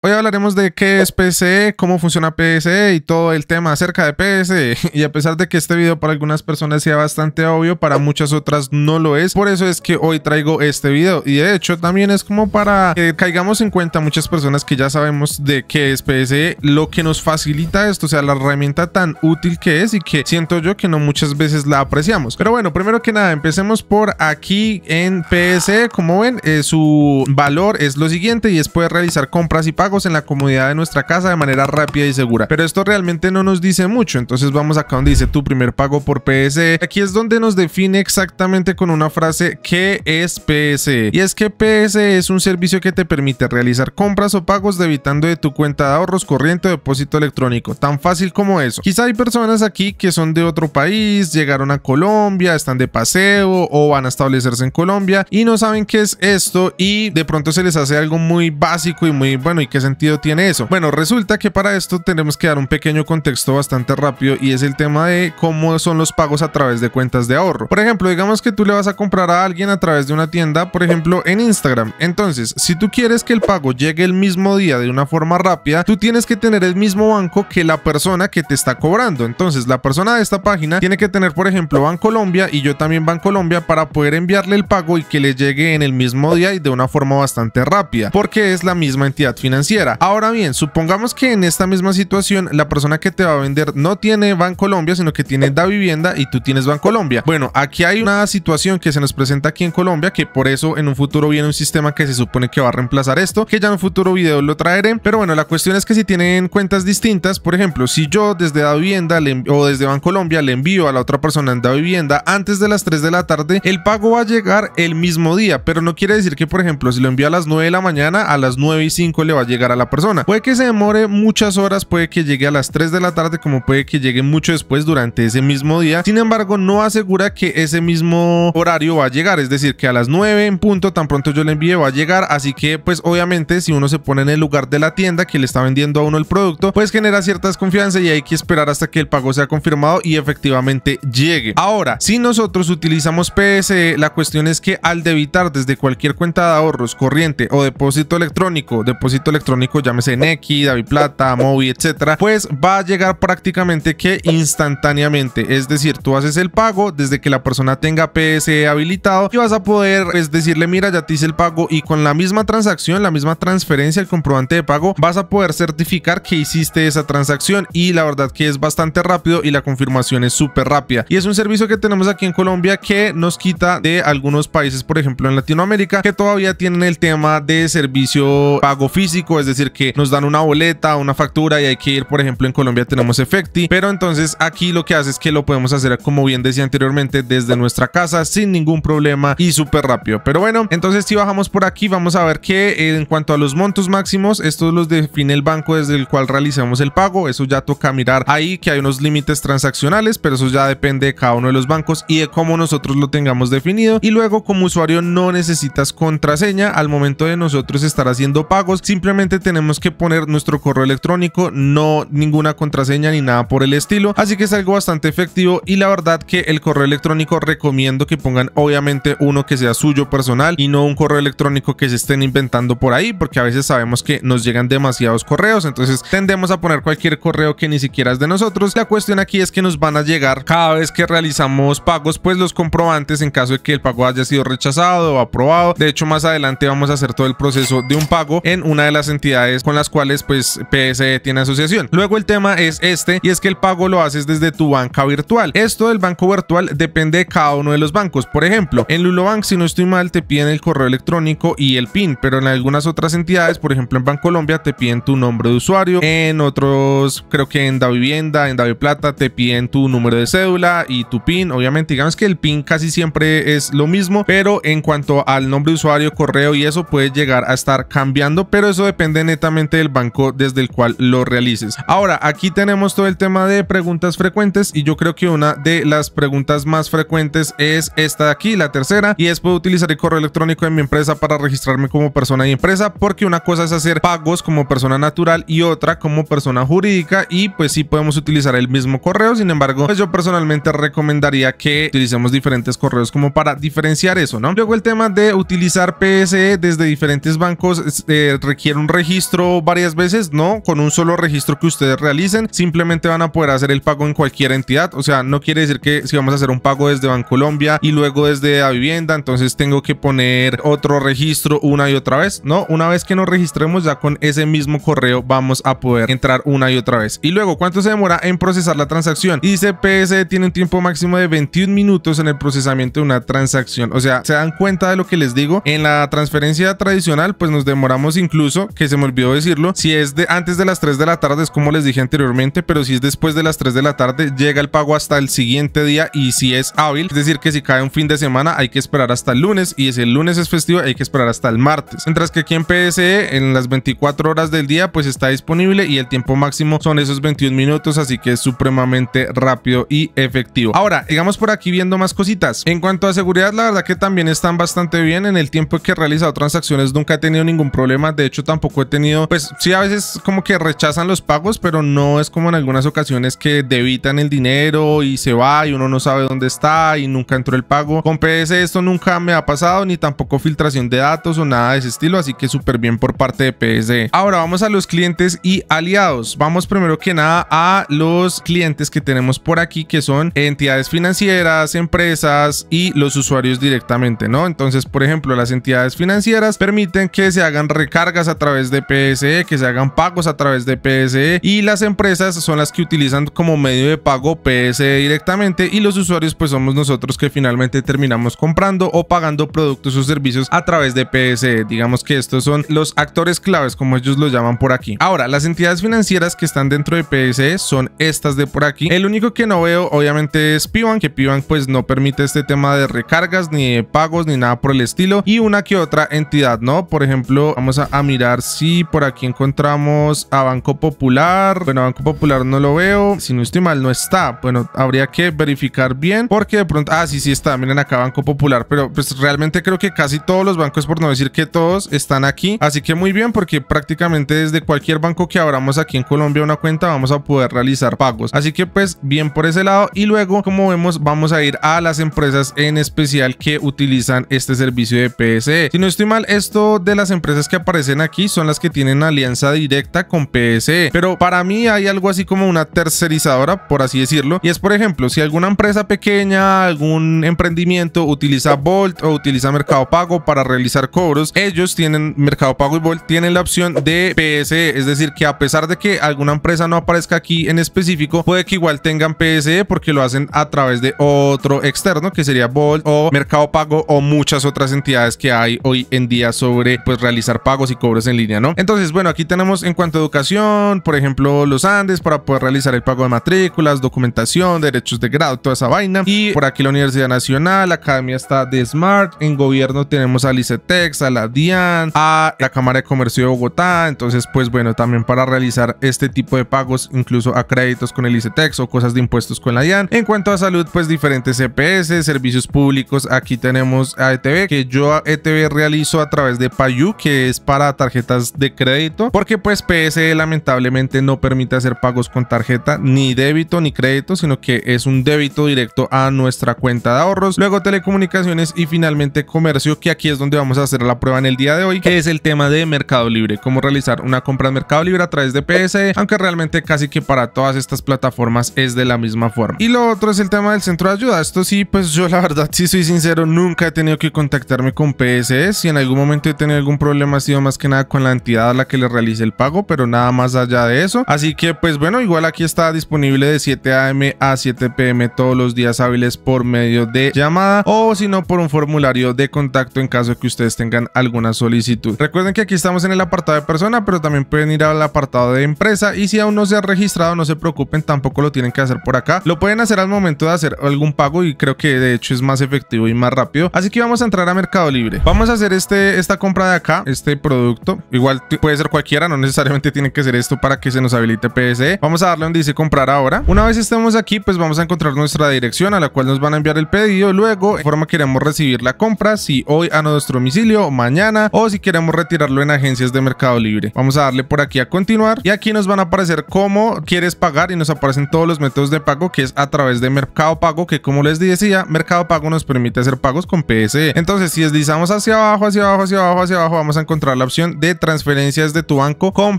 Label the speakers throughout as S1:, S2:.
S1: Hoy hablaremos de qué es PSE, cómo funciona PSE y todo el tema acerca de PSE. Y a pesar de que este video para algunas personas sea bastante obvio, para muchas otras no lo es. Por eso es que hoy traigo este video. Y de hecho también es como para que caigamos en cuenta muchas personas que ya sabemos de qué es PSE, lo que nos facilita esto, o sea, la herramienta tan útil que es y que siento yo que no muchas veces la apreciamos. Pero bueno, primero que nada, empecemos por aquí en PSE. Como ven, eh, su valor es lo siguiente y es poder realizar compras y pagos en la comodidad de nuestra casa de manera rápida y segura. Pero esto realmente no nos dice mucho, entonces vamos acá donde dice tu primer pago por PSE. Aquí es donde nos define exactamente con una frase qué es PSE. Y es que PSE es un servicio que te permite realizar compras o pagos debitando de tu cuenta de ahorros, corriente o depósito electrónico. Tan fácil como eso. Quizá hay personas aquí que son de otro país, llegaron a Colombia, están de paseo o van a establecerse en Colombia y no saben qué es esto y de pronto se les hace algo muy básico y muy bueno y que sentido tiene eso? Bueno, resulta que para esto tenemos que dar un pequeño contexto bastante rápido y es el tema de cómo son los pagos a través de cuentas de ahorro. Por ejemplo, digamos que tú le vas a comprar a alguien a través de una tienda, por ejemplo, en Instagram. Entonces, si tú quieres que el pago llegue el mismo día de una forma rápida, tú tienes que tener el mismo banco que la persona que te está cobrando. Entonces, la persona de esta página tiene que tener, por ejemplo, Colombia y yo también Colombia para poder enviarle el pago y que le llegue en el mismo día y de una forma bastante rápida, porque es la misma entidad financiera. Ahora bien, supongamos que en esta misma situación la persona que te va a vender no tiene Bancolombia, sino que tiene Da Vivienda y tú tienes Bancolombia. Bueno, aquí hay una situación que se nos presenta aquí en Colombia, que por eso en un futuro viene un sistema que se supone que va a reemplazar esto, que ya en un futuro video lo traeré. Pero bueno, la cuestión es que si tienen cuentas distintas, por ejemplo, si yo desde Da Vivienda o desde Bancolombia le envío a la otra persona en Da Vivienda antes de las 3 de la tarde, el pago va a llegar el mismo día, pero no quiere decir que, por ejemplo, si lo envío a las 9 de la mañana, a las 9 y 5 le va a llegar a la persona. Puede que se demore muchas horas, puede que llegue a las 3 de la tarde, como puede que llegue mucho después durante ese mismo día. Sin embargo, no asegura que ese mismo horario va a llegar, es decir, que a las 9 en punto, tan pronto yo le envíe, va a llegar. Así que, pues obviamente, si uno se pone en el lugar de la tienda que le está vendiendo a uno el producto, pues genera ciertas confianza y hay que esperar hasta que el pago sea confirmado y efectivamente llegue. Ahora, si nosotros utilizamos PSE, la cuestión es que al debitar desde cualquier cuenta de ahorros, corriente o depósito electrónico, depósito electrónico, llámese Neki, David Plata, Mobi, etcétera, pues va a llegar prácticamente que instantáneamente. Es decir, tú haces el pago desde que la persona tenga PSE habilitado y vas a poder pues, decirle, mira, ya te hice el pago y con la misma transacción, la misma transferencia, el comprobante de pago, vas a poder certificar que hiciste esa transacción y la verdad que es bastante rápido y la confirmación es súper rápida. Y es un servicio que tenemos aquí en Colombia que nos quita de algunos países, por ejemplo en Latinoamérica, que todavía tienen el tema de servicio pago físico, es decir, que nos dan una boleta, una factura y hay que ir, por ejemplo, en Colombia tenemos Efecti, pero entonces aquí lo que hace es que lo podemos hacer, como bien decía anteriormente, desde nuestra casa sin ningún problema y súper rápido. Pero bueno, entonces si bajamos por aquí, vamos a ver que eh, en cuanto a los montos máximos, estos los define el banco desde el cual realizamos el pago, eso ya toca mirar ahí que hay unos límites transaccionales, pero eso ya depende de cada uno de los bancos y de cómo nosotros lo tengamos definido. Y luego como usuario no necesitas contraseña al momento de nosotros estar haciendo pagos, simplemente tenemos que poner nuestro correo electrónico, no ninguna contraseña ni nada por el estilo. Así que es algo bastante efectivo y la verdad que el correo electrónico recomiendo que pongan obviamente uno que sea suyo personal y no un correo electrónico que se estén inventando por ahí porque a veces sabemos que nos llegan demasiados correos. Entonces tendemos a poner cualquier correo que ni siquiera es de nosotros. La cuestión aquí es que nos van a llegar cada vez que realizamos pagos pues los comprobantes en caso de que el pago haya sido rechazado o aprobado. De hecho más adelante vamos a hacer todo el proceso de un pago en una de las entidades con las cuales pues PSE tiene asociación. Luego el tema es este y es que el pago lo haces desde tu banca virtual. Esto del banco virtual depende de cada uno de los bancos. Por ejemplo, en Lulobank si no estoy mal te piden el correo electrónico y el PIN, pero en algunas otras entidades, por ejemplo en Bancolombia te piden tu nombre de usuario, en otros creo que en Da Vivienda, en Plata, te piden tu número de cédula y tu PIN. Obviamente digamos que el PIN casi siempre es lo mismo, pero en cuanto al nombre de usuario, correo y eso puede llegar a estar cambiando, pero eso depende depende netamente del banco desde el cual lo realices. Ahora, aquí tenemos todo el tema de preguntas frecuentes y yo creo que una de las preguntas más frecuentes es esta de aquí, la tercera, y es puedo utilizar el correo electrónico de mi empresa para registrarme como persona y empresa, porque una cosa es hacer pagos como persona natural y otra como persona jurídica y pues sí podemos utilizar el mismo correo, sin embargo, pues yo personalmente recomendaría que utilicemos diferentes correos como para diferenciar eso, ¿no? Luego el tema de utilizar PSE desde diferentes bancos eh, requiere un registro varias veces, no, con un solo registro que ustedes realicen, simplemente van a poder hacer el pago en cualquier entidad, o sea, no quiere decir que si vamos a hacer un pago desde Bancolombia y luego desde la vivienda, entonces tengo que poner otro registro una y otra vez, no, una vez que nos registremos ya con ese mismo correo vamos a poder entrar una y otra vez. Y luego, ¿cuánto se demora en procesar la transacción? Dice cps tiene un tiempo máximo de 21 minutos en el procesamiento de una transacción, o sea, se dan cuenta de lo que les digo, en la transferencia tradicional pues nos demoramos incluso que se me olvidó decirlo, si es de antes de las 3 de la tarde es como les dije anteriormente, pero si es después de las 3 de la tarde llega el pago hasta el siguiente día y si es hábil, es decir que si cae un fin de semana hay que esperar hasta el lunes y si el lunes es festivo hay que esperar hasta el martes. Mientras que aquí en PSE en las 24 horas del día pues está disponible y el tiempo máximo son esos 21 minutos, así que es supremamente rápido y efectivo. Ahora, digamos por aquí viendo más cositas. En cuanto a seguridad, la verdad que también están bastante bien en el tiempo que he realizado transacciones nunca he tenido ningún problema, de hecho tampoco he tenido, pues sí, a veces como que rechazan los pagos, pero no es como en algunas ocasiones que debitan el dinero y se va y uno no sabe dónde está y nunca entró el pago. Con PS esto nunca me ha pasado, ni tampoco filtración de datos o nada de ese estilo, así que súper bien por parte de PSE, Ahora vamos a los clientes y aliados. Vamos primero que nada a los clientes que tenemos por aquí, que son entidades financieras, empresas y los usuarios directamente, ¿no? Entonces, por ejemplo, las entidades financieras permiten que se hagan recargas a través de PSE, que se hagan pagos a través de PSE y las empresas son las que utilizan como medio de pago PSE directamente y los usuarios pues somos nosotros que finalmente terminamos comprando o pagando productos o servicios a través de PSE. Digamos que estos son los actores claves como ellos lo llaman por aquí. Ahora, las entidades financieras que están dentro de PSE son estas de por aquí. El único que no veo obviamente es PIBAN, que PIBAN pues no permite este tema de recargas ni de pagos ni nada por el estilo y una que otra entidad, ¿no? Por ejemplo, vamos a, a mirar sí, por aquí encontramos a Banco Popular. Bueno, Banco Popular no lo veo. Si no estoy mal, no está. Bueno, habría que verificar bien porque de pronto... Ah, sí, sí está. Miren acá Banco Popular. Pero pues realmente creo que casi todos los bancos, por no decir que todos, están aquí. Así que muy bien porque prácticamente desde cualquier banco que abramos aquí en Colombia una cuenta vamos a poder realizar pagos. Así que pues bien por ese lado. Y luego, como vemos, vamos a ir a las empresas en especial que utilizan este servicio de PSE. Si no estoy mal, esto de las empresas que aparecen aquí son son las que tienen alianza directa con PSE, pero para mí hay algo así como una tercerizadora, por así decirlo, y es por ejemplo, si alguna empresa pequeña, algún emprendimiento utiliza Bolt o utiliza Mercado Pago para realizar cobros, ellos tienen Mercado Pago y Bolt tienen la opción de PSE, es decir, que a pesar de que alguna empresa no aparezca aquí en específico, puede que igual tengan PSE porque lo hacen a través de otro externo que sería Bolt o Mercado Pago o muchas otras entidades que hay hoy en día sobre pues realizar pagos y cobros en línea entonces, bueno, aquí tenemos en cuanto a educación, por ejemplo, los Andes para poder realizar el pago de matrículas, documentación, derechos de grado, toda esa vaina. Y por aquí la Universidad Nacional, la Academia está de Smart. En gobierno tenemos al ICTex, a la DIAN, a la Cámara de Comercio de Bogotá. Entonces, pues bueno, también para realizar este tipo de pagos, incluso a créditos con el ICTex o cosas de impuestos con la DIAN. En cuanto a salud, pues diferentes EPS servicios públicos. Aquí tenemos a ETV, que yo a ETV realizo a través de Payu, que es para tarjeta de crédito, porque pues PSE lamentablemente no permite hacer pagos con tarjeta ni débito ni crédito, sino que es un débito directo a nuestra cuenta de ahorros, luego telecomunicaciones y finalmente comercio, que aquí es donde vamos a hacer la prueba en el día de hoy, que es el tema de Mercado Libre, cómo realizar una compra en Mercado Libre a través de PSE, aunque realmente casi que para todas estas plataformas es de la misma forma. Y lo otro es el tema del centro de ayuda, esto sí, pues yo la verdad, si soy sincero, nunca he tenido que contactarme con PSE, si en algún momento he tenido algún problema ha sido más que nada con la entidad a la que le realice el pago, pero nada más allá de eso. Así que pues bueno, igual aquí está disponible de 7 a.m. a 7 p.m. todos los días hábiles por medio de llamada o si no por un formulario de contacto en caso que ustedes tengan alguna solicitud. Recuerden que aquí estamos en el apartado de persona, pero también pueden ir al apartado de empresa y si aún no se ha registrado, no se preocupen, tampoco lo tienen que hacer por acá. Lo pueden hacer al momento de hacer algún pago y creo que de hecho es más efectivo y más rápido. Así que vamos a entrar a Mercado Libre. Vamos a hacer este, esta compra de acá, este producto. Igual puede ser cualquiera, no necesariamente tiene que ser esto para que se nos habilite PSE. Vamos a darle donde dice comprar ahora. Una vez estemos aquí, pues vamos a encontrar nuestra dirección a la cual nos van a enviar el pedido. Luego, de forma queremos recibir la compra, si hoy a nuestro domicilio, mañana, o si queremos retirarlo en agencias de Mercado Libre. Vamos a darle por aquí a continuar y aquí nos van a aparecer cómo quieres pagar y nos aparecen todos los métodos de pago que es a través de Mercado Pago, que como les decía, Mercado Pago nos permite hacer pagos con PSE. Entonces, si deslizamos hacia abajo, hacia abajo, hacia abajo, hacia abajo, vamos a encontrar la opción de transferencias de tu banco con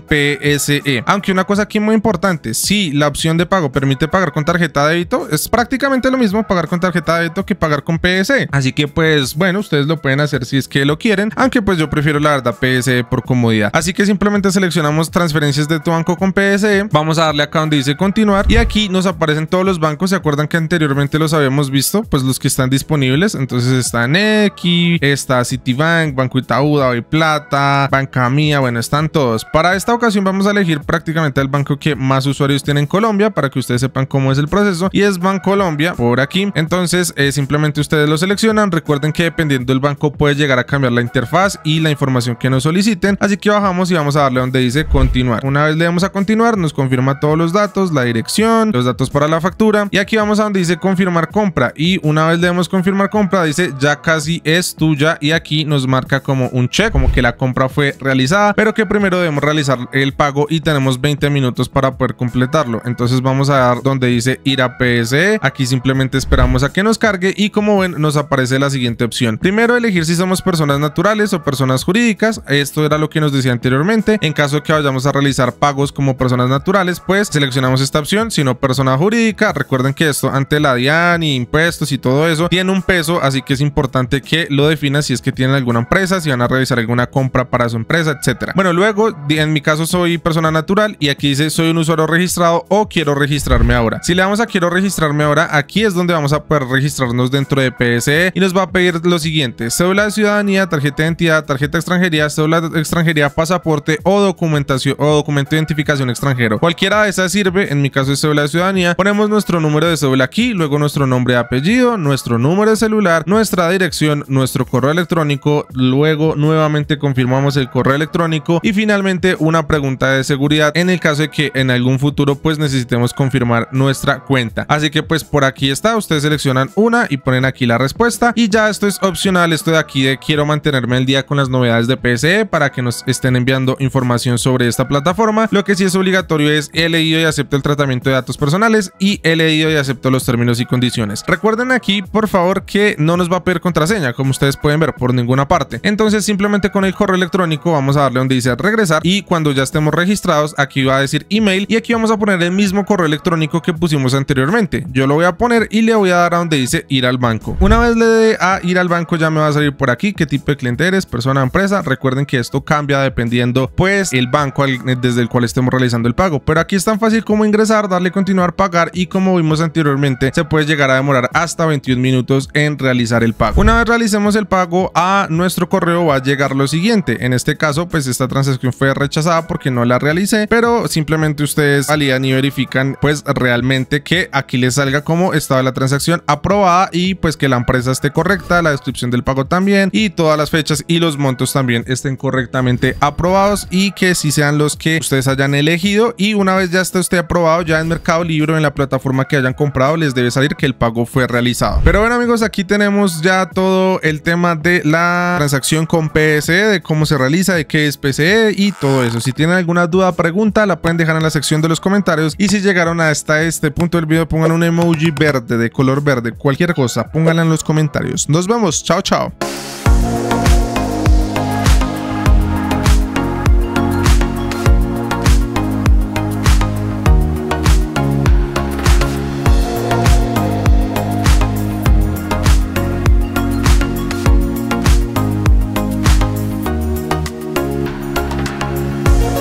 S1: PSE. Aunque una cosa aquí muy importante, si la opción de pago permite pagar con tarjeta de débito, es prácticamente lo mismo pagar con tarjeta de débito que pagar con PSE. Así que pues bueno, ustedes lo pueden hacer si es que lo quieren, aunque pues yo prefiero la verdad PSE por comodidad. Así que simplemente seleccionamos transferencias de tu banco con PSE, vamos a darle acá donde dice continuar y aquí nos aparecen todos los bancos, ¿se acuerdan que anteriormente los habíamos visto? Pues los que están disponibles, entonces está x está Citibank, Banco Itaú, Hoy Plata, Banca Mía, bueno, están todos. Para esta ocasión vamos a elegir prácticamente el banco que más usuarios tiene en Colombia para que ustedes sepan cómo es el proceso y es Bancolombia por aquí. Entonces eh, simplemente ustedes lo seleccionan. Recuerden que dependiendo del banco puede llegar a cambiar la interfaz y la información que nos soliciten. Así que bajamos y vamos a darle donde dice continuar. Una vez le damos a continuar nos confirma todos los datos, la dirección, los datos para la factura y aquí vamos a donde dice confirmar compra y una vez le damos confirmar compra dice ya casi es tuya y aquí nos marca como un check como que la compra fue realizada pero que primero debemos realizar el pago y tenemos 20 minutos para poder completarlo. Entonces vamos a dar donde dice ir a PSE. Aquí simplemente esperamos a que nos cargue y como ven nos aparece la siguiente opción. Primero elegir si somos personas naturales o personas jurídicas. Esto era lo que nos decía anteriormente. En caso de que vayamos a realizar pagos como personas naturales, pues seleccionamos esta opción. Si no persona jurídica, recuerden que esto ante la DIAN y impuestos y todo eso tiene un peso, así que es importante que lo definas si es que tienen alguna empresa, si van a realizar alguna compra para su empresa etcétera, Bueno, luego, en mi caso soy persona natural y aquí dice soy un usuario registrado o quiero registrarme ahora. Si le damos a quiero registrarme ahora, aquí es donde vamos a poder registrarnos dentro de PSE y nos va a pedir lo siguiente, cédula de ciudadanía, tarjeta de identidad, tarjeta de extranjería, cédula de extranjería, pasaporte o documentación o documento de identificación extranjero. Cualquiera de esas sirve, en mi caso es cédula de ciudadanía, ponemos nuestro número de cédula aquí, luego nuestro nombre de apellido, nuestro número de celular, nuestra dirección, nuestro correo electrónico, luego nuevamente confirmamos el correo electrónico y finalmente una pregunta de seguridad en el caso de que en algún futuro pues necesitemos confirmar nuestra cuenta. Así que pues por aquí está, ustedes seleccionan una y ponen aquí la respuesta y ya esto es opcional, esto de aquí de quiero mantenerme al día con las novedades de PSE para que nos estén enviando información sobre esta plataforma. Lo que sí es obligatorio es he leído y acepto el tratamiento de datos personales y he leído y acepto los términos y condiciones. Recuerden aquí por favor que no nos va a pedir contraseña como ustedes pueden ver por ninguna parte. Entonces simplemente con el correo electrónico vamos a darle donde dice regresar y cuando ya estemos registrados aquí va a decir email y aquí vamos a poner el mismo correo electrónico que pusimos anteriormente. Yo lo voy a poner y le voy a dar a donde dice ir al banco. Una vez le dé a ir al banco ya me va a salir por aquí qué tipo de cliente eres, persona, empresa. Recuerden que esto cambia dependiendo pues el banco desde el cual estemos realizando el pago. Pero aquí es tan fácil como ingresar, darle continuar, pagar y como vimos anteriormente se puede llegar a demorar hasta 21 minutos en realizar el pago. Una vez realicemos el pago a nuestro correo va a llegar lo siguiente. En este caso pues esta transacción fue rechazada porque no la realicé, pero simplemente ustedes salían y verifican pues realmente que aquí les salga como estaba la transacción aprobada y pues que la empresa esté correcta, la descripción del pago también y todas las fechas y los montos también estén correctamente aprobados y que si sean los que ustedes hayan elegido y una vez ya esté usted aprobado ya en Mercado Libre en la plataforma que hayan comprado les debe salir que el pago fue realizado. Pero bueno amigos, aquí tenemos ya todo el tema de la transacción con PSE, de cómo se realiza que qué es PCE y todo eso. Si tienen alguna duda, pregunta, la pueden dejar en la sección de los comentarios. Y si llegaron hasta este punto del video, pongan un emoji verde, de color verde, cualquier cosa, pónganla en los comentarios. Nos vemos, chao, chao.